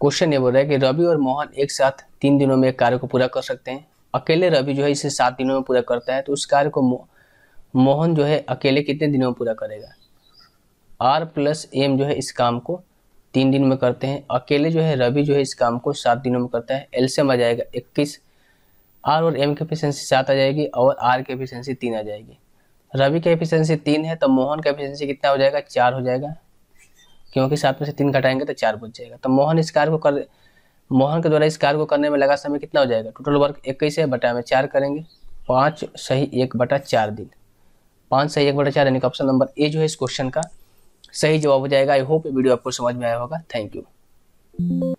question ये बोल रहा है कि रवि और मोहन एक साथ तीन दिनों में एक कार्य को पूरा कर सकते हैं अकेले रवि जो है इसे सात दिनों में पूरा करता है तो उस कार्य को मो, मोहन जो है अकेले कितने दिनों में पूरा करेगा आर प्लस एम जो है इस काम को तीन दिन में करते हैं अकेले जो है रवि जो है इस काम को सात दिनों में करता है एल्सियम आ जाएगा इक्कीस आर और एम की एफिशिएंसी सात आ जाएगी और आर की एफिशिएंसी तीन आ जाएगी रवि की एफिशियंसी तीन है तो मोहन का एफिशियंसी कितना हो जाएगा चार हो जाएगा क्योंकि सात में से तीन घटाएंगे तो चार बच जाएगा तो मोहन इस कार्य को कर मोहन के द्वारा इस कार्य को करने में लगा समय कितना हो जाएगा टोटल वर्क इक्कीस है बटा में चार करेंगे पाँच सही एक बटा चार दिन पाँच सही एक बटा चार यानी कि ऑप्शन नंबर ए जो है इस क्वेश्चन का सही जवाब हो जाएगा आई होप वीडियो आपको समझ में आया होगा थैंक यू